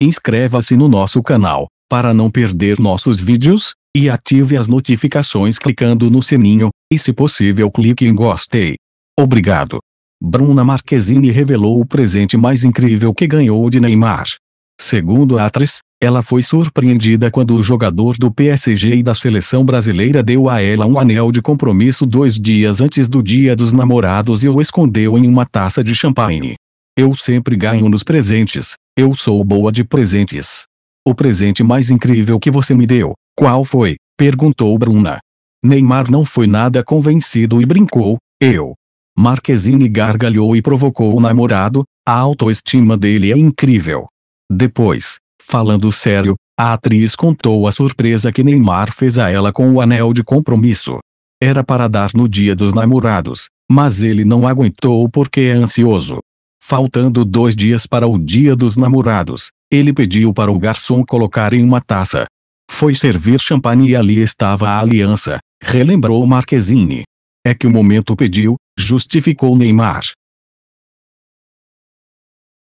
Inscreva-se no nosso canal, para não perder nossos vídeos, e ative as notificações clicando no sininho, e se possível clique em gostei. Obrigado. Bruna Marquezine revelou o presente mais incrível que ganhou de Neymar. Segundo a atriz, ela foi surpreendida quando o jogador do PSG e da seleção brasileira deu a ela um anel de compromisso dois dias antes do Dia dos Namorados e o escondeu em uma taça de champanhe. Eu sempre ganho nos presentes. Eu sou boa de presentes. O presente mais incrível que você me deu, qual foi? perguntou Bruna. Neymar não foi nada convencido e brincou, eu. Marquezine gargalhou e provocou o namorado, a autoestima dele é incrível. Depois, falando sério, a atriz contou a surpresa que Neymar fez a ela com o anel de compromisso. Era para dar no dia dos namorados, mas ele não aguentou porque é ansioso. Faltando dois dias para o dia dos namorados, ele pediu para o garçom colocar em uma taça. Foi servir champanhe e ali estava a aliança, relembrou Marquezine. É que o momento pediu, justificou Neymar.